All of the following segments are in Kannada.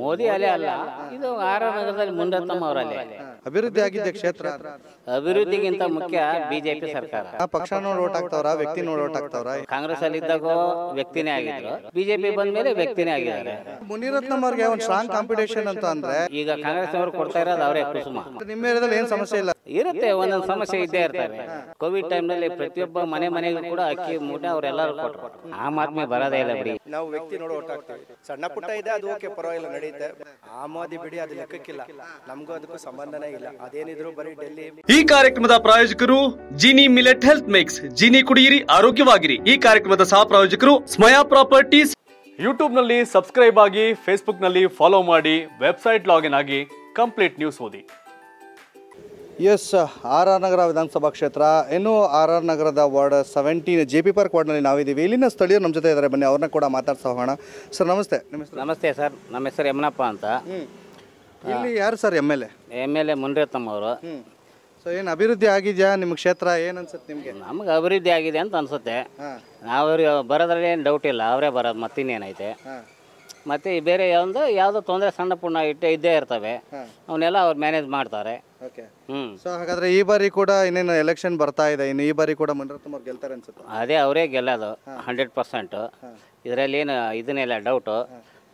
ಮೋದಿ ಅಲೆ ಅಲ್ಲ ಇದು ಆರ್ ನಗರದಲ್ಲಿ ಮುನ್ನತ್ತಮ್ಮ ಅವರಲ್ಲಿ ಅಭಿವೃದ್ಧಿ ಆಗಿದ್ದ ಕ್ಷೇತ್ರ ಅಭಿವೃದ್ಧಿಗಿಂತ ಮುಖ್ಯ ಬಿಜೆಪಿ ಸರ್ಕಾರ ಪಕ್ಷ ನೋಡಿ ಓಟ್ ಆಗ್ತಾವ್ರ ವ್ಯಕ್ತಿ ನೋಡಿ ಓಟ್ ಆಗ್ತಾವ್ರ ಕಾಂಗ್ರೆಸ್ ಅಲ್ಲಿ ಇದ್ದಾಗ ವ್ಯಕ್ತಿನೇ ಆಗಿದ್ರು ಬಿಜೆಪಿ ಬಂದ ಮೇಲೆ ವ್ಯಕ್ತಿನೇ ಆಗಿದ್ದಾರೆ ಮುನಿರತ್ನ ಅವ್ರಿಗೆ ಒಂದು ಸ್ಟ್ರಾಂಗ್ ಕಾಂಪಿಟೇಷನ್ ಅಂತ ಅಂದ್ರೆ ಈಗ ಕಾಂಗ್ರೆಸ್ ಅವರು ಕೊಡ್ತಾ ಇರೋದು ಅವರೇ ಕುಸುಮ ನಿಮ್ಮ ಏರಿಯಾದಲ್ಲಿ ಏನ್ ಸಮಸ್ಯೆ ಇಲ್ಲ ಇರುತ್ತೆ ಒಂದೊಂದು ಸಮಸ್ಯೆ ಇದ್ದೇ ಇರ್ತಾರೆ ಕೋವಿಡ್ ಟೈಮ್ ನಲ್ಲಿ ಪ್ರತಿಯೊಬ್ಬ ಮನೆ ಮನೆಗೂ ಕೂಡ ಅಕ್ಕಿ ಮೂಟೆ ಅವರೆಲ್ಲರೂ ಕೊಟ್ಟರು ಆಮ್ ಆದ್ಮಿ ಬರೋದೇ ಇಲ್ಲ ಬಿಡಿ ನಾವು ವ್ಯಕ್ತಿ ನೋಡಿ ಸಣ್ಣ ಪುಟ್ಟ ಇದೆ ಅದು ಓಕೆ ಪರವಾಗಿಲ್ಲ ಬಿಡಿ ಅದು ಲೆಕ್ಕಕ್ಕಿಲ್ಲ ಅದಕ್ಕೂ ಸಂಬಂಧನೇ ಇಲ್ಲ ಡೆಲ್ಲಿ ಈ ಕಾರ್ಯಕ್ರಮದ ಪ್ರಾಯೋಜಕರು Jini millet health mix Jini ಕುಡಿಯಿರಿ ಆರೋಗ್ಯವಾಗಿರಿ ಈ ಕಾರ್ಯಕ್ರಮದ ಸಹ ಪ್ರಾಯೋಜಕರು ಸ್ಮಯಾ ಪ್ರಾಪರ್ಟೀಸ್ ಯೂಟ್ಯೂಬ್ ನಲ್ಲಿ ಸಬ್ಸ್ಕ್ರೈಬ್ ಆಗಿ ಫೇಸ್ಬುಕ್ ನಲ್ಲಿ ಫಾಲೋ ಮಾಡಿ ವೆಬ್ಸೈಟ್ ಲಾಗಿನ್ ಆಗಿ ಕಂಪ್ಲೀಟ್ ನ್ಯೂಸ್ ಓದಿ ಎಸ್ ಆರ್ ಆರ್ ನಗರ ವಿಧಾನಸಭಾ ಕ್ಷೇತ್ರ ಇನ್ನು ಆರ್ ಆರ್ ನಗರದ ward seventeen J P park ವಾರ್ಡ್ನಲ್ಲಿ ನಾವಿದ್ದೀವಿ ಇಲ್ಲಿನ ಸ್ಥಳೀಯರು ನಮ್ಮ ಜೊತೆ ಇದ್ದಾರೆ ಬನ್ನಿ ಅವ್ರನ್ನ ಕೂಡ ಮಾತಾಡ್ಸೋಣ ಹೋಗೋಣ ಸರ್ ನಮಸ್ತೆ ನಮಸ್ತೆ ಸರ್ ನಮ್ಮ ಹೆಸರು ಯಮನಪ್ಪ ಅಂತ ಇಲ್ಲಿ ಯಾರು sir M L A M L A Munirathnamma ಅವರು ಸೊ ಏನು ಅಭಿವೃದ್ಧಿ ಆಗಿದೆಯಾ ನಿಮ್ಮ ಕ್ಷೇತ್ರ ಏನು ಅನ್ಸುತ್ತೆ ನಿಮಗೆ ನಮ್ಗೆ ಅಭಿವೃದ್ಧಿ ಆಗಿದೆ ಅಂತ ಅನ್ಸುತ್ತೆ ಅವ್ರಿಗೆ ಬರೋದ್ರಲ್ಲಿ ಏನು ಡೌಟ್ ಇಲ್ಲ ಅವರೇ ಬರೋದು ಮತ್ತಿನ್ನೇನೈತೆ ಮತ್ತೆ ಬೇರೆ ಒಂದು ಯಾವುದೋ ತೊಂದರೆ ಸಣ್ಣ ಪುಣ್ಣ ಇಟ್ಟೆ ಇದ್ದೇ ಇರ್ತವೆ ಅವನ್ನೆಲ್ಲ ಅವ್ರು ಮ್ಯಾನೇಜ್ ಮಾಡ್ತಾರೆ ಹಾಗಾದ್ರೆ ಈ ಬಾರಿ ಕೂಡ ಇನ್ನೇನು ಎಲೆಕ್ಷನ್ ಬರ್ತಾ ಇದೆ ಇನ್ನು ಈ ಬಾರಿ ಕೂಡ ಮನರತ್ನ ಗೆಲ್ತಾರೆ ಅನ್ಸುತ್ತೆ ಅದೇ ಅವರೇ ಗೆಲ್ಲೋದು ಹಂಡ್ರೆಡ್ ಪರ್ಸೆಂಟ್ ಇದರಲ್ಲಿ ಏನು ಇದನ್ನೆಲ್ಲ ಡೌಟು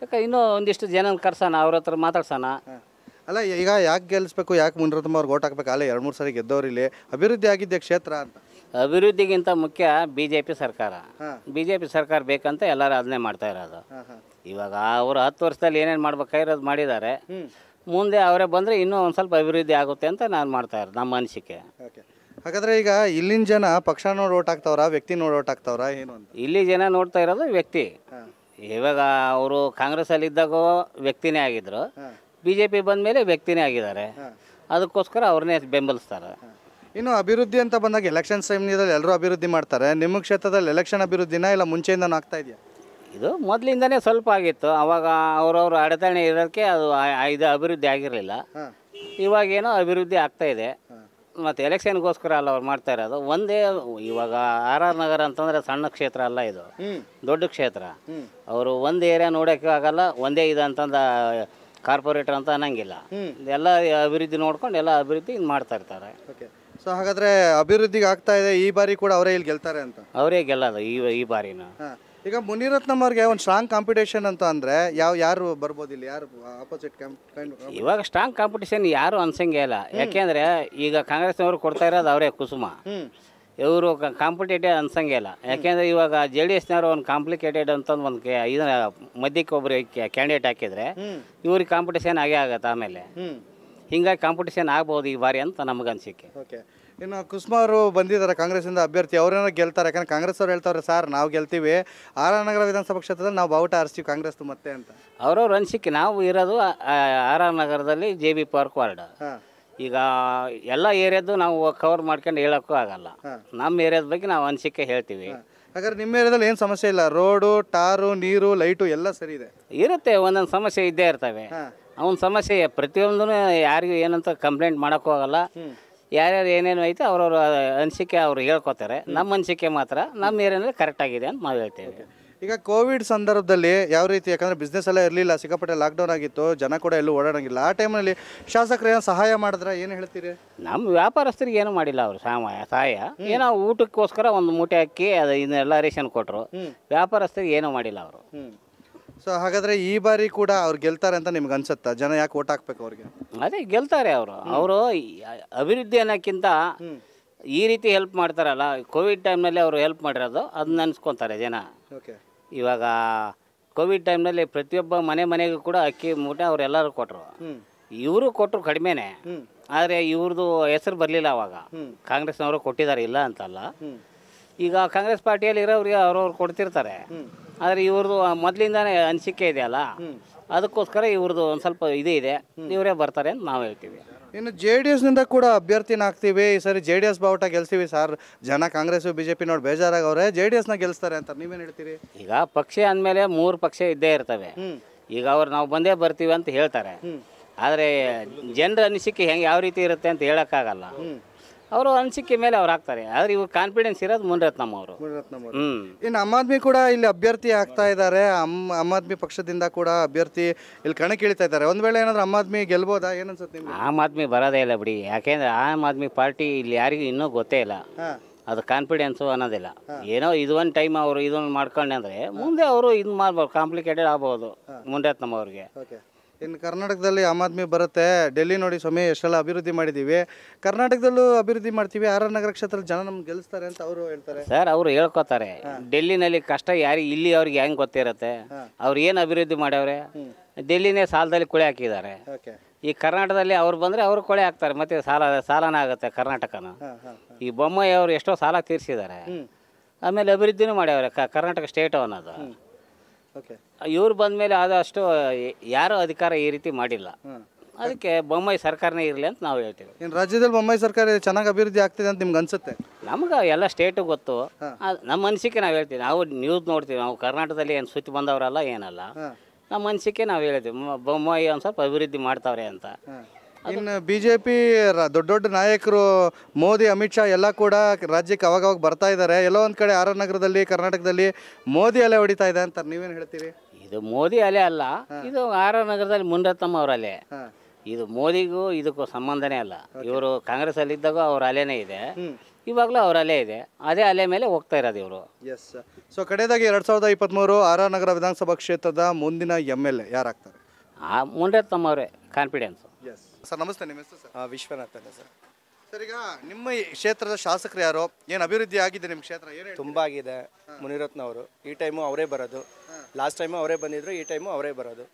ಯಾಕೆ ಇನ್ನೂ ಒಂದಿಷ್ಟು ಜನ ಕರ್ಸೋಣ ಅವ್ರ ಹತ್ರ ಮಾತಾಡ್ಸೋಣ ಅಲ್ಲ ಈಗ ಯಾಕೆ ಗೆಲ್ಲಿಸ್ಬೇಕು ಯಾಕೆ ಮುನಿರತ್ನಮ್ಮ ಅವ್ರಿಗೆ ಓಟ್ ಹಾಕ್ಬೇಕು ಅಲ್ಲ ಎರಡು ಮೂರು ಸರಿ ಗೆದ್ದವ್ರು ಇಲ್ಲಿ ಅಭಿವೃದ್ಧಿ ಆಗಿದ್ದೆ ಕ್ಷೇತ್ರ ಅಂತ ಅಭಿವೃದ್ಧಿಗಿಂತ ಮುಖ್ಯ ಬಿ ಜೆ ಪಿ ಸರ್ಕಾರ ಬಿ ಜೆ ಪಿ ಸರ್ಕಾರ ಬೇಕಂತ ಎಲ್ಲರೂ ಅದನ್ನೇ ಮಾಡ್ತಾ ಇರೋದು ಇವಾಗ ಅವರು ಹತ್ತು ವರ್ಷದಲ್ಲಿ ಏನೇನು ಮಾಡ್ಬೇಕಾಗಿರೋದು ಮಾಡಿದ್ದಾರೆ ಮುಂದೆ ಅವರೇ ಬಂದರೆ ಇನ್ನೂ ಒಂದು ಸ್ವಲ್ಪ ಅಭಿವೃದ್ಧಿ ಆಗುತ್ತೆ ಅಂತ ನಾನು ಮಾಡ್ತಾ ಇರೋದು ನಮ್ಮ ಅನಿಸಿಕೆ ಹಾಗಾದರೆ ಈಗ ಇಲ್ಲಿನ ಜನ ಪಕ್ಷ ನೋಡಿ ಓಟ್ ವ್ಯಕ್ತಿ ನೋಡಿ ಓಟ್ ಹಾಕ್ತಾವ್ರ ಏನು ಇಲ್ಲಿ ಜನ ನೋಡ್ತಾ ಇರೋದು ವ್ಯಕ್ತಿ ಇವಾಗ ಅವರು ಕಾಂಗ್ರೆಸ್ಸಲ್ಲಿ ಇದ್ದಾಗೋ ವ್ಯಕ್ತಿನೇ ಆಗಿದ್ರು ಬಿ ಜೆ ಪಿ ಬಂದ ಮೇಲೆ ವ್ಯಕ್ತಿನೇ ಆಗಿದ್ದಾರೆ ಅದಕ್ಕೋಸ್ಕರ ಅವ್ರನ್ನೇ ಬೆಂಬಲಿಸ್ತಾರೆ ಇನ್ನು ಅಭಿವೃದ್ಧಿ ಅಂತ ಬಂದಾಗ ಎಲೆಕ್ಷನ್ ಸಮಯದಲ್ಲಿ ಎಲ್ಲರೂ ಅಭಿವೃದ್ಧಿ ಮಾಡ್ತಾರೆ ನಿಮ್ಮ ಕ್ಷೇತ್ರದಲ್ಲಿ ಎಲೆಕ್ಷನ್ ಅಭಿವೃದ್ಧಿನ ಇಲ್ಲ ಮುಂಚೆಯಿಂದ ಆಗ್ತಾ ಇದೆಯಾ ಇದು ಮೊದಲಿಂದನೇ ಸ್ವಲ್ಪ ಆಗಿತ್ತು ಅವಾಗ ಅವ್ರವ್ರ ಅಡೆತಣೆ ಇರೋಕ್ಕೆ ಅದು ಇದು ಅಭಿವೃದ್ಧಿ ಆಗಿರಲಿಲ್ಲ ಇವಾಗೇನೋ ಅಭಿವೃದ್ಧಿ ಆಗ್ತಾ ಇದೆ ಮತ್ತು ಎಲೆಕ್ಷನ್ಗೋಸ್ಕರ ಅಲ್ಲ ಅವ್ರು ಮಾಡ್ತಾ ಇರೋದು ಒಂದೇ ಇವಾಗ ಆರ್ ಆರ್ ನಗರ ಅಂತಂದರೆ ಸಣ್ಣ ಕ್ಷೇತ್ರ ಅಲ್ಲ ಇದು ದೊಡ್ಡ ಕ್ಷೇತ್ರ ಅವರು ಒಂದು ಏರಿಯಾ ನೋಡೋಕ್ಕೆ ಆಗಲ್ಲ ಒಂದೇ ಇದು ಅಂತಂದ ಕಾರ್ಪೊರೇಟರ್ ಅಂತ ಅನ್ನಂಗಿಲ್ಲ ಎಲ್ಲ ಅಭಿವೃದ್ಧಿ ನೋಡ್ಕೊಂಡು ಎಲ್ಲ ಅಭಿವೃದ್ಧಿ ಮಾಡ್ತಾ ಇರ್ತಾರೆ ಓಕೆ ಸೊ ಹಾಗಾದ್ರೆ ಅಭಿವೃದ್ಧಿಗೆ ಆಗ್ತಾ ಇದೆ ಈ ಬಾರಿ ಕೂಡ ಅವರೇ ಇಲ್ಲಿ ಗೆಲ್ತಾರೆ ಅಂತ ಅವರೇ ಗೆಲ್ಲಲ್ಲ ಈ ಈ ಬಾರಿನ ಈಗ ಮುನಿರತ್ನಂ ಅವ್ರಿಗೆ ಒಂದು ಸ್ಟ್ರಾಂಗ್ ಕಾಂಪಿಟೇಷನ್ ಅಂತ ಅಂದ್ರೆ ಯಾವ ಯಾರು ಬರ್ಬೋದು ಇಲ್ಲಿ ಯಾರು ಅಪೋಸಿಟ್ ಇವಾಗ ಸ್ಟ್ರಾಂಗ್ ಕಾಂಪಿಟೇಷನ್ ಯಾರು ಅನ್ಸಂಗೆ ಇಲ್ಲ ಯಾಕೆಂದ್ರೆ ಈಗ ಕಾಂಗ್ರೆಸ್ ಕಾಂಗ್ರೆಸ್ನವರು ಕೊಡ್ತಾ ಇರೋದು ಅವರೇ ಕುಸುಮ ಇವರು ಕಾಂಪಿಟೇಟಿವ್ ಅನ್ಸಂಗೆ ಇಲ್ಲ ಯಾಕೆಂದ್ರೆ ಇವಾಗ ಜೆ ಡಿ ಎಸ್ನವರು ಒಂದು ಕಾಂಪ್ಲಿಕೇಟೆಡ್ ಅಂತ ಒಂದು ಕೆ ಇದನ್ನ ಮಧ್ಯಕ್ಕೆ ಒಬ್ರು ಕ್ಯಾಂಡಿಡೇಟ್ ಹಾಕಿದ್ರೆ ಇವ್ರಿಗೆ ಕಾಂಪಿಟೇಷನ್ ಆಗೇ ಆಗತ್ತೆ ಆಮೇಲೆ ಹಿಂಗಾಗಿ ಕಾಂಪಿಟೇಷನ್ ಆಗ್ಬೋದು ಈ ಬಾರಿ ಅಂತ ನಮ್ಗೆ ಅನಿಸಿಕೆ ಓಕೆ ಇನ್ನು ಕುಸ್ಮಾರು ಅವರು ಬಂದಿದ್ದಾರೆ ಕಾಂಗ್ರೆಸ್ಸಿಂದ ಅಭ್ಯರ್ಥಿ ಅವ್ರೇನೋ ಗೆಲ್ತಾರೆ ಯಾಕಂದ್ರೆ ಕಾಂಗ್ರೆಸ್ ಅವ್ರು ಹೇಳ್ತಾರೆ ಸರ್ ನಾವು ಗೆಲ್ತೀವಿ ನಗರ ವಿಧಾನಸಭಾ ಕ್ಷೇತ್ರದಲ್ಲಿ ನಾವು ಬಾವುಟ ಹರಿಸ್ತೀವಿ ಕಾಂಗ್ರೆಸ್ ಮತ್ತೆ ಅಂತ ಅವ್ರವ್ರ ಅನಿಸಿಕೆ ನಾವು ಇರೋದು ನಗರದಲ್ಲಿ ಜೆ ಬಿ ಪಾರ್ಕ್ ವಾರ್ಡ್ ಈಗ ಎಲ್ಲ ಏರಿಯಾದ್ದು ನಾವು ಕವರ್ ಮಾಡ್ಕೊಂಡು ಹೇಳೋಕ್ಕೂ ಆಗಲ್ಲ ನಮ್ಮ ಏರಿಯಾದ ಬಗ್ಗೆ ನಾವು ಅನಿಸಿಕೆ ಹೇಳ್ತೀವಿ ಹಾಗಾದ್ರೆ ನಿಮ್ಮ ಏರಿಯಾದಲ್ಲಿ ಏನು ಸಮಸ್ಯೆ ಇಲ್ಲ ರೋಡು ಟಾರು ನೀರು ಲೈಟು ಎಲ್ಲ ಸರಿ ಇದೆ ಇರುತ್ತೆ ಒಂದೊಂದು ಸಮಸ್ಯೆ ಇದ್ದೇ ಇರ್ತವೆ ಅವನ ಸಮಸ್ಯೆ ಪ್ರತಿಯೊಂದೂ ಯಾರಿಗೂ ಏನಂತ ಕಂಪ್ಲೇಂಟ್ ಮಾಡೋಕ್ಕೂ ಯಾರ್ಯಾರು ಏನೇನು ಐತೆ ಅವ್ರವ್ರ ಅನಿಸಿಕೆ ಅವ್ರು ಹೇಳ್ಕೊತಾರೆ ನಮ್ಮ ಅನಿಸಿಕೆ ಮಾತ್ರ ನಮ್ಮ ಕರೆಕ್ಟ್ ಆಗಿದೆ ಅಂತ ನಾವು ಹೇಳ್ತೇವೆ ಈಗ ಕೋವಿಡ್ ಸಂದರ್ಭದಲ್ಲಿ ಯಾವ ರೀತಿ ಯಾಕಂದರೆ ಬಿಸ್ನೆಸ್ ಎಲ್ಲ ಇರಲಿಲ್ಲ ಸಿಕ್ಕಾಪಟ್ಟೆ ಲಾಕ್ಡೌನ್ ಆಗಿತ್ತು ಜನ ಕೂಡ ಎಲ್ಲೂ ಓಡಾಡಂಗಿಲ್ಲ ಆ ಟೈಮಲ್ಲಿ ಶಾಸಕರು ಏನೋ ಸಹಾಯ ಮಾಡಿದ್ರೆ ಏನು ಹೇಳ್ತೀರಿ ನಮ್ಮ ವ್ಯಾಪಾರಸ್ಥರಿಗೆ ಏನು ಮಾಡಿಲ್ಲ ಅವರು ಸಹಾಯ ಸಹಾಯ ಏನೋ ಊಟಕ್ಕೋಸ್ಕರ ಒಂದು ಮೂಟೆ ಹಾಕಿ ಅದು ಇನ್ನೆಲ್ಲ ರೇಷನ್ ಕೊಟ್ಟರು ವ್ಯಾಪಾರಸ್ಥರಿಗೆ ಏನೂ ಮಾಡಿಲ್ಲ ಅವರು ಸೊ ಹಾಗಾದ್ರೆ ಈ ಬಾರಿ ಕೂಡ ಅವ್ರು ಗೆಲ್ತಾರೆ ಅಂತ ನಿಮ್ಗೆ ಅನ್ಸುತ್ತಾ ಜನ ಯಾಕೆ ಓಟ್ ಹಾಕ್ಬೇಕು ಅವ್ರಿಗೆ ಅದೇ ಗೆಲ್ತಾರೆ ಅವರು ಅವರು ಅಭಿವೃದ್ಧಿ ಅನ್ನೋಕ್ಕಿಂತ ಈ ರೀತಿ ಹೆಲ್ಪ್ ಮಾಡ್ತಾರಲ್ಲ ಕೋವಿಡ್ ಟೈಮ್ನಲ್ಲಿ ಅವರು ಹೆಲ್ಪ್ ಮಾಡಿರೋದು ಅದನ್ನ ಅನ್ಸ್ಕೊತಾರೆ ಜನ ಇವಾಗ ಕೋವಿಡ್ ಟೈಮ್ನಲ್ಲಿ ಪ್ರತಿಯೊಬ್ಬ ಮನೆ ಮನೆಗೂ ಕೂಡ ಅಕ್ಕಿ ಮೂಟೆ ಅವರೆಲ್ಲರೂ ಕೊಟ್ಟರು ಇವರು ಕೊಟ್ಟರು ಕಡಿಮೆನೆ ಆದರೆ ಇವ್ರದ್ದು ಹೆಸರು ಬರಲಿಲ್ಲ ಅವಾಗ ಕಾಂಗ್ರೆಸ್ನವರು ಕೊಟ್ಟಿದ್ದಾರೆ ಇಲ್ಲ ಅಂತಲ್ಲ ಈಗ ಕಾಂಗ್ರೆಸ್ ಪಾರ್ಟಿಯಲ್ಲಿ ಇರೋರಿಗೆ ಅವ್ರವ್ರು ಕೊಡ್ತಿರ್ತಾರೆ ಆದರೆ ಇವ್ರದ್ದು ಮೊದಲಿಂದಾನೇ ಅನಿಸಿಕೆ ಇದೆಯಲ್ಲ ಅದಕ್ಕೋಸ್ಕರ ಇವ್ರದ್ದು ಒಂದು ಸ್ವಲ್ಪ ಇದು ಇದೆ ಇವರೇ ಬರ್ತಾರೆ ಅಂತ ನಾವು ಹೇಳ್ತೀವಿ ಇನ್ನು ಜೆ ಡಿ ಎಸ್ನಿಂದ ಕೂಡ ಅಭ್ಯರ್ಥಿನ ಹಾಕ್ತೀವಿ ಈ ಸರಿ ಜೆ ಡಿ ಎಸ್ ಬಾವುಟ ಗೆಲ್ತೀವಿ ಸರ್ ಜನ ಕಾಂಗ್ರೆಸ್ ಬಿ ಜೆ ಪಿ ನೋಡಿ ಬೇಜಾರಾಗವ್ರೆ ಜೆ ಡಿ ಎಸ್ನ ಗೆಲ್ಸ್ತಾರೆ ಅಂತ ನೀವೇನು ಹೇಳ್ತೀರಿ ಈಗ ಪಕ್ಷ ಅಂದಮೇಲೆ ಮೂರು ಪಕ್ಷ ಇದ್ದೇ ಇರ್ತವೆ ಈಗ ಅವ್ರು ನಾವು ಬಂದೇ ಬರ್ತೀವಿ ಅಂತ ಹೇಳ್ತಾರೆ ಆದರೆ ಜನರ ಅನಿಸಿಕೆ ಹೆಂಗೆ ಯಾವ ರೀತಿ ಇರುತ್ತೆ ಅಂತ ಹೇಳೋಕ್ಕಾಗಲ್ಲ ಅವರು ಅನಿಸಿಕೆ ಮೇಲೆ ಅವ್ರು ಹಾಕ್ತಾರೆ ಆದ್ರೆ ಇವಾಗ ಕಾನ್ಫಿಡೆನ್ಸ್ ಇರೋದು ಮುನಿರತ್ನಮ್ ಅವರು ಮುನಿರತ್ನಮ್ ಇನ್ನು ಆಮ್ ಆದ್ಮಿ ಕೂಡ ಇಲ್ಲಿ ಅಭ್ಯರ್ಥಿ ಆಗ್ತಾ ಇದ್ದಾರೆ ಆಮ್ ಆದ್ಮಿ ಪಕ್ಷದಿಂದ ಕೂಡ ಅಭ್ಯರ್ಥಿ ಇಲ್ಲಿ ಕಣಕ್ಕಿಳಿತಾ ಇದ್ದಾರೆ ಒಂದ್ ವೇಳೆ ಏನಾದ್ರು ಆಮ್ ಆದ್ಮಿ ಗೆಲ್ಬೋದಾ ಏನನ್ಸುತ್ತೆ ಆಮ್ ಆದ್ಮಿ ಬರೋದೇ ಇಲ್ಲ ಬಿಡಿ ಯಾಕೆಂದ್ರೆ ಆಮ್ ಆದ್ಮಿ ಪಾರ್ಟಿ ಇಲ್ಲಿ ಯಾರಿಗೂ ಇನ್ನೂ ಗೊತ್ತೇ ಇಲ್ಲ ಅದು ಕಾನ್ಫಿಡೆನ್ಸು ಅನ್ನೋದಿಲ್ಲ ಏನೋ ಇದು ಒಂದು ಟೈಮ್ ಅವರು ಇದೊಂದು ಮಾಡ್ಕೊಂಡೆ ಅಂದರೆ ಮುಂದೆ ಅವರು ಇದು ಮಾಡ್ಬೋದು ಕಾಂಪ್ಲಿಕೇಟೆಡ್ ಆಗ್ಬೋದು ಮುನಿರತ್ನಮ್ ಅವ್ರಿಗೆ ಇನ್ನು ಕರ್ನಾಟಕದಲ್ಲಿ ಆಮ್ ಆದ್ಮಿ ಬರುತ್ತೆ ಡೆಲ್ಲಿ ನೋಡಿ ಸ್ವಾಮಿ ಎಷ್ಟೆಲ್ಲ ಅಭಿವೃದ್ಧಿ ಮಾಡಿದ್ದೀವಿ ಕರ್ನಾಟಕದಲ್ಲೂ ಅಭಿವೃದ್ಧಿ ಮಾಡ್ತೀವಿ ಆರ್ ನಗರ ಕ್ಷೇತ್ರದ ಜನ ನಮ್ಗೆ ಗೆಲ್ಲಿಸ್ತಾರೆ ಅಂತ ಅವರು ಹೇಳ್ತಾರೆ ಸರ್ ಅವರು ಹೇಳ್ಕೊತಾರೆ ಡೆಲ್ಲಿನಲ್ಲಿ ಕಷ್ಟ ಯಾರಿಗೆ ಇಲ್ಲಿ ಅವ್ರಿಗೆ ಹೆಂಗೆ ಗೊತ್ತಿರುತ್ತೆ ಅವ್ರು ಏನು ಅಭಿವೃದ್ಧಿ ಮಾಡ್ಯವ್ರೆ ಡೆಲ್ಲಿನೇ ಸಾಲದಲ್ಲಿ ಕೊಳೆ ಹಾಕಿದ್ದಾರೆ ಈ ಕರ್ನಾಟಕದಲ್ಲಿ ಅವ್ರು ಬಂದರೆ ಅವರು ಕೊಳೆ ಹಾಕ್ತಾರೆ ಮತ್ತೆ ಸಾಲ ಸಾಲನ ಆಗುತ್ತೆ ಕರ್ನಾಟಕನ ಈ ಬೊಮ್ಮಾಯಿ ಅವರು ಎಷ್ಟೋ ಸಾಲ ತೀರಿಸಿದ್ದಾರೆ ಆಮೇಲೆ ಅಭಿವೃದ್ಧಿನೂ ಮಾಡ್ಯವ್ರೆ ಕರ್ನಾಟಕ ಸ್ಟೇಟ್ ಅನ್ನೋದು ಇವ್ರು ಬಂದ ಮೇಲೆ ಆದಷ್ಟು ಯಾರು ಅಧಿಕಾರ ಈ ರೀತಿ ಮಾಡಿಲ್ಲ ಅದಕ್ಕೆ ಬೊಮ್ಮಾಯಿ ಸರ್ಕಾರನೇ ಇರಲಿ ಅಂತ ನಾವು ಹೇಳ್ತೀವಿ ರಾಜ್ಯದಲ್ಲಿ ಬೊಮ್ಮಾಯಿ ಸರ್ಕಾರ ಚೆನ್ನಾಗಿ ಅಭಿವೃದ್ಧಿ ಆಗ್ತಿದೆ ಅಂತ ನಿಮ್ಗೆ ಅನ್ಸುತ್ತೆ ನಮ್ಗೆ ಎಲ್ಲ ಸ್ಟೇಟು ಗೊತ್ತು ನಮ್ಮ ಅನಿಸಿಕೆ ನಾವು ಹೇಳ್ತೀವಿ ನಾವು ನ್ಯೂಸ್ ನೋಡ್ತೀವಿ ನಾವು ಕರ್ನಾಟಕದಲ್ಲಿ ಏನು ಸುತ್ತಿ ಬಂದವರಲ್ಲ ಏನಲ್ಲ ನಮ್ಮ ಅನಿಸಿಕೆ ನಾವು ಹೇಳ್ತೀವಿ ಬೊಮ್ಮಾಯಿ ಒಂದು ಸ್ವಲ್ಪ ಅಭಿವೃದ್ಧಿ ಮಾಡ್ತಾವ್ರೆ ಅಂತ ಇನ್ನು ಬಿಜೆಪಿ ದೊಡ್ಡ ದೊಡ್ಡ ನಾಯಕರು ಮೋದಿ ಅಮಿತ್ ಶಾ ಎಲ್ಲ ಕೂಡ ರಾಜ್ಯಕ್ಕೆ ಅವಾಗವಾಗ ಬರ್ತಾ ಇದ್ದಾರೆ ಎಲ್ಲೋ ಒಂದು ಕಡೆ ಆರ್ ನಗರದಲ್ಲಿ ಕರ್ನಾಟಕದಲ್ಲಿ ಮೋದಿ ಅಲೆ ಹೊಡಿತಾ ಇದೆ ಅಂತಾರೆ ನೀವೇನು ಹೇಳ್ತೀರಿ ಇದು ಮೋದಿ ಅಲೆ ಅಲ್ಲ ಇದು ಆರ್ ನಗರದಲ್ಲಿ ಮುನ್ರತ್ನಮ್ಮ ಅವರ ಅಲೆ ಇದು ಮೋದಿಗೂ ಇದಕ್ಕೂ ಸಂಬಂಧನೇ ಅಲ್ಲ ಇವರು ಕಾಂಗ್ರೆಸ್ ಅಲ್ಲಿ ಇದ್ದಾಗ ಅವ್ರ ಅಲೆನೇ ಇದೆ ಇವಾಗಲೂ ಅವ್ರ ಅಲೆ ಇದೆ ಅದೇ ಅಲೆ ಮೇಲೆ ಹೋಗ್ತಾ ಇರೋದು ಇವರು ಎಸ್ ಸೊ ಕಡೆಯದಾಗಿ ಎರಡ್ ಸಾವಿರದ ಇಪ್ಪತ್ತ್ಮೂರು ಆರ್ ನಗರ ವಿಧಾನಸಭಾ ಕ್ಷೇತ್ರದ ಮುಂದಿನ ಎಂ ಎಲ್ ಎ ಯಾರಾಗ್ತಾರೆ ಆ ಮುನ್ರತ್ನಮ್ಮ ಅವರೇ ಕಾನ್ಫಿಡೆನ್ಸ್ ಸರ್ ನಮಸ್ತೆ ನಿಮ್ಮ ಹೆಸರು ಸರ್ ವಿಶ್ವನಾಥ್ ಸರ್ ಸರ್ ಈಗ ನಿಮ್ಮ ಈ ಕ್ಷೇತ್ರದ ಶಾಸಕರು ಯಾರು ಏನು ಅಭಿವೃದ್ಧಿ ಆಗಿದೆ ನಿಮ್ಮ ಕ್ಷೇತ್ರ ಏನು ತುಂಬ ಆಗಿದೆ ಅವರು ಈ ಟೈಮು ಅವರೇ ಬರೋದು ಲಾಸ್ಟ್ ಟೈಮು ಅವರೇ ಬಂದಿದ್ರು ಈ ಟೈಮು ಅವರೇ ಬರೋದು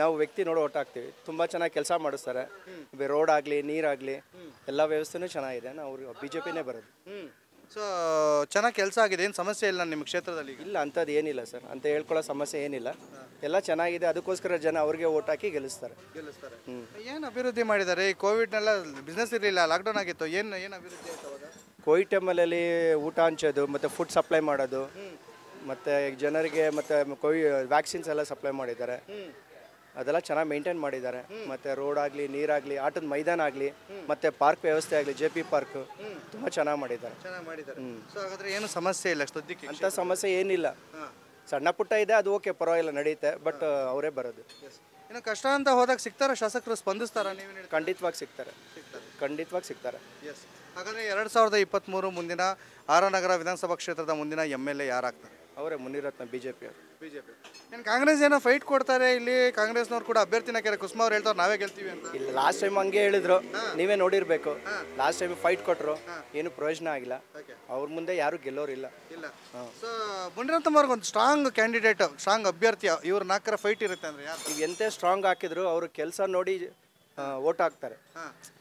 ನಾವು ವ್ಯಕ್ತಿ ನೋಡಿ ಓಟ್ ಹಾಕ್ತೀವಿ ತುಂಬ ಚೆನ್ನಾಗಿ ಕೆಲಸ ಮಾಡಿಸ್ತಾರೆ ರೋಡ್ ಆಗಲಿ ನೀರಾಗಲಿ ಎಲ್ಲ ವ್ಯವಸ್ಥೆನೂ ಚೆನ್ನಾಗಿದೆ ನಾವು ಬಿ ಜೆ ಪಿನೇ ಬರೋದು ಸೊ ಚೆನ್ನಾಗಿ ಕೆಲಸ ಆಗಿದೆ ಏನು ಸಮಸ್ಯೆ ಇಲ್ಲ ನಿಮ್ಮ ಕ್ಷೇತ್ರದಲ್ಲಿ ಇಲ್ಲ ಅಂಥದ್ದು ಏನಿಲ್ಲ ಸರ್ ಅಂತ ಹೇಳ್ಕೊಳ್ಳೋ ಸಮಸ್ಯೆ ಏನಿಲ್ಲ ಎಲ್ಲ ಚೆನ್ನಾಗಿದೆ ಅದಕ್ಕೋಸ್ಕರ ಜನ ಅವ್ರಿಗೆ ಓಟ್ ಹಾಕಿ ಗೆಲ್ಲಿಸ್ತಾರೆ ಏನು ಅಭಿವೃದ್ಧಿ ಮಾಡಿದ್ದಾರೆ ಈ ಕೋವಿಡ್ನೆಲ್ಲ ಬಿಸ್ನೆಸ್ ಇರಲಿಲ್ಲ ಲಾಕ್ಡೌನ್ ಆಗಿತ್ತು ಏನು ಏನು ಅಭಿವೃದ್ಧಿ ಕೋವಿಡ್ ಟೈಮಲ್ಲಿ ಊಟ ಹಂಚೋದು ಮತ್ತು ಫುಡ್ ಸಪ್ಲೈ ಮಾಡೋದು ಮತ್ತು ಜನರಿಗೆ ಮತ್ತು ಕೋವಿ ವ್ಯಾಕ್ಸಿನ್ಸ್ ಎಲ್ಲ ಸಪ್ಲೈ ಮಾಡಿದ್ದಾರೆ ಅದೆಲ್ಲ ಚೆನ್ನಾಗಿ ಮೇಂಟೈನ್ ಮಾಡಿದ್ದಾರೆ ಮತ್ತೆ ರೋಡ್ ಆಗಲಿ ನೀರಾಗಲಿ ಆಟದ ಮೈದಾನ ಆಗಲಿ ಮತ್ತೆ ಪಾರ್ಕ್ ವ್ಯವಸ್ಥೆ ಆಗಲಿ ಜೆ ಪಿ ಪಾರ್ಕ್ ತುಂಬಾ ಚೆನ್ನಾಗಿ ಮಾಡಿದ್ದಾರೆ ಚೆನ್ನಾಗಿ ಮಾಡಿದ್ದಾರೆ ಏನು ಸಮಸ್ಯೆ ಇಲ್ಲ ಅಂತ ಸಮಸ್ಯೆ ಏನಿಲ್ಲ ಸಣ್ಣ ಪುಟ್ಟ ಇದೆ ಅದು ಓಕೆ ಪರವಾಗಿಲ್ಲ ನಡೆಯುತ್ತೆ ಬಟ್ ಅವರೇ ಬರೋದು ಕಷ್ಟ ಅಂತ ಹೋದಾಗ ಸಿಗ್ತಾರ ಶಾಸಕರು ಸ್ಪಂದಿಸ್ತಾರ ನೀವು ಖಂಡಿತವಾಗಿ ಸಿಗ್ತಾರೆ ಖಂಡಿತವಾಗಿ ಸಿಗ್ತಾರೆ ಹಾಗಾದ್ರೆ ಎರಡು ಸಾವಿರದ ಮೂರು ಮುಂದಿನ ನಗರ ವಿಧಾನಸಭಾ ಕ್ಷೇತ್ರದ ಮುಂದಿನ ಎಮ್ ಎಲ್ ಎ ಯಾರಾಗ್ತಾರೆ ಅವರೇ Munirathna BJP J BJP Congress ಏನೋ ಫೈಟ್ ಕೊಡ್ತಾರೆ ಇಲ್ಲಿ ಕಾಂಗ್ರೆಸ್ನವ್ರು ಕೂಡ ಅಭ್ಯರ್ಥಿನ ಕೇರೆ ಕುಸುಮ ಅವ್ರು ಹೇಳ್ತಾರೆ ನಾವೇ ಗೆಲ್ತೀವಿ ಅಂತ ಲಾಸ್ಟ್ ಟೈಮ್ ಹಂಗೆ ಹೇಳಿದ್ರು ನೀವೇ ನೋಡಿರಬೇಕು ಲಾಸ್ಟ್ ಟೈಮ್ ಫೈಟ್ ಕೊಟ್ರು ಏನು ಪ್ರಯೋಜನ ಆಗಿಲ್ಲ ಅವ್ರ ಮುಂದೆ ಯಾರು ಗೆಲ್ಲೋರಿಲ್ಲ ಇಲ್ಲ ಮುನಿರತ್ನ ಅವ್ರಿಗೆ ಒಂದು ಸ್ಟ್ರಾಂಗ್ ಕ್ಯಾಂಡಿಡೇಟ್ ಸ್ಟ್ರಾಂಗ್ ಅಭ್ಯರ್ಥಿ ಇವ್ರ ನಾಲ್ಕರ ಫೈಟ್ ಇರುತ್ತೆ ಅಂದ್ರೆ ಈಗ ನೀವು ಸ್ಟ್ರಾಂಗ್ ಹಾಕಿದ್ರು ಅವ್ರು ಕೆಲಸ ನೋಡಿ ಓಟ್ ಹಾಕ್ತಾರೆ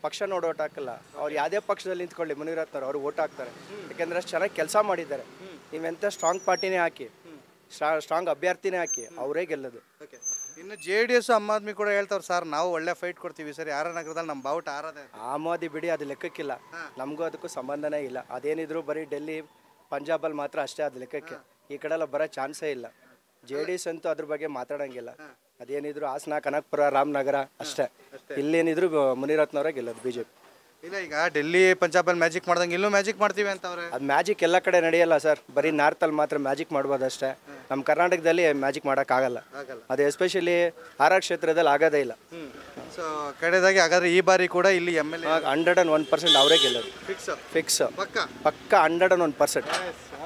ಪಕ್ಷ ನೋಡಿ ಓಟ್ ಹಾಕಲ್ಲ ಅವ್ರು ಯಾವುದೇ ಪಕ್ಷದಲ್ಲಿ ನಿಂತ್ಕೊಳ್ಳಿ ಮುನಿರತ್ನ ಅವ್ರು ಓಟ್ ಹಾಕ್ತಾರೆ ಯಾಕೆಂದ್ರೆ ಅಷ್ಟು ಚೆನ್ನಾಗಿ ಕೆಲಸ ಮಾಡಿದ್ದಾರೆ ನೀವೆಂತ ಸ್ಟ್ರಾಂಗ್ ಪಾರ್ಟಿನೇ ಹಾಕಿ ಸ್ಟ್ರಾಂಗ್ ಅಭ್ಯರ್ಥಿನೇ ಹಾಕಿ ಅವರೇ ಗೆಲ್ಲದು ಇನ್ನು J D S Aam Aadmi ಕೂಡ ಹೇಳ್ತಾವ್ರು ಸರ್ ನಾವು ಒಳ್ಳೆ ಫೈಟ್ ಕೊಡ್ತೀವಿ ಸರ್ ಯಾರ ನಗರದಲ್ಲಿ ನಮ್ಮ ಬಾವುಟ ಆರದೆ ಆಮ್ ಆದ್ಮಿ ಬಿಡಿ ಅದು ಲೆಕ್ಕಕ್ಕಿಲ್ಲ ನಮಗೂ ಅದಕ್ಕೂ ಸಂಬಂಧನೇ ಇಲ್ಲ ಅದೇನಿದ್ರು ಬರೀ ಡೆಲ್ಲಿ ಪಂಜಾಬಲ್ಲಿ ಮಾತ್ರ ಅಷ್ಟೇ ಅದು ಲೆಕ್ಕಕ್ಕೆ ಈ ಕಡೆ ಎಲ್ಲ ಬರೋ ಚಾನ್ಸೇ ಇಲ್ಲ ಜೆ ಡಿ ಎಸ್ ಅಂತೂ ಅದ್ರ ಬಗ್ಗೆ ಮಾತಾಡಂಗಿಲ್ಲ ಅದೇನಿದ್ರು ಹಾಸನ ಕನಕಪುರ ರಾಮನಗರ ಅಷ್ಟೇ ಇಲ್ಲೇನಿದ್ರು ಮುನಿರತ್ನವರೇ ಗೆಲ್ಲೋದು ಬಿಜೆಪಿ ಇಲ್ಲ ಈಗ ಡೆಲ್ಲಿ ಅಲ್ಲಿ ಮ್ಯಾಜಿಕ್ ಮಾಡ್ದಂಗೆ ಇಲ್ಲೂ ಮ್ಯಾಜಿಕ್ ಮಾಡ್ತೀವಿ ಅಂತ ಅವ್ರೆ ಅದು ಮ್ಯಾಜಿಕ್ ಎಲ್ಲ ಕಡೆ ನಡೆಯಲ್ಲ ಸರ್ ಬರೀ ಅಲ್ಲಿ ಮಾತ್ರ ಮ್ಯಾಜಿಕ್ ಮಾಡ್ಬೋದು ಅಷ್ಟೇ ನಮ್ಮ ಕರ್ನಾಟಕದಲ್ಲಿ ಮ್ಯಾಜಿಕ್ ಮಾಡೋಕ್ಕಾಗಲ್ಲ ಅದು ಎಸ್ಪೆಷಲಿ ಆಹಾರ ಕ್ಷೇತ್ರದಲ್ಲಿ ಆಗೋದೇ ಇಲ್ಲ ಸೊ ಕಡೆದಾಗಿ ಹಾಗಾದ್ರೆ ಈ ಬಾರಿ ಕೂಡ ಇಲ್ಲಿ M L hundred and one percent ಅವರೇ ಗೆಲ್ಲೋದು ಫಿಕ್ಸ್ ಫಿಕ್ಸ್ ಪಕ್ಕ ಪಕ್ಕ ಹಂಡ್ರೆಡ್ ಆ್ಯಂಡ್ ಒನ್ ಪರ್ಸೆಂಟ್